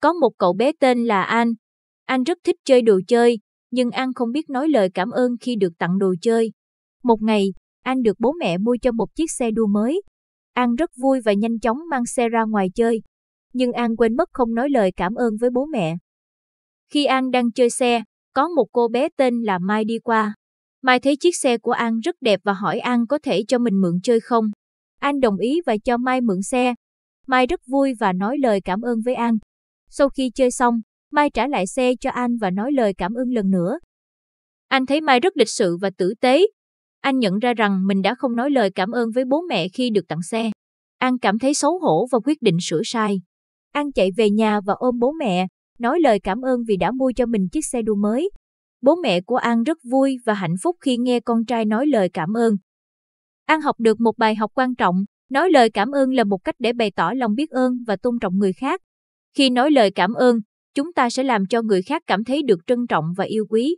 Có một cậu bé tên là An. An rất thích chơi đồ chơi, nhưng An không biết nói lời cảm ơn khi được tặng đồ chơi. Một ngày, An được bố mẹ mua cho một chiếc xe đua mới. An rất vui và nhanh chóng mang xe ra ngoài chơi. Nhưng An quên mất không nói lời cảm ơn với bố mẹ. Khi An đang chơi xe, có một cô bé tên là Mai đi qua. Mai thấy chiếc xe của An rất đẹp và hỏi An có thể cho mình mượn chơi không. An đồng ý và cho Mai mượn xe. Mai rất vui và nói lời cảm ơn với An. Sau khi chơi xong, Mai trả lại xe cho anh và nói lời cảm ơn lần nữa. Anh thấy Mai rất lịch sự và tử tế. Anh nhận ra rằng mình đã không nói lời cảm ơn với bố mẹ khi được tặng xe. An cảm thấy xấu hổ và quyết định sửa sai. An chạy về nhà và ôm bố mẹ, nói lời cảm ơn vì đã mua cho mình chiếc xe đua mới. Bố mẹ của An rất vui và hạnh phúc khi nghe con trai nói lời cảm ơn. An học được một bài học quan trọng, nói lời cảm ơn là một cách để bày tỏ lòng biết ơn và tôn trọng người khác. Khi nói lời cảm ơn, chúng ta sẽ làm cho người khác cảm thấy được trân trọng và yêu quý.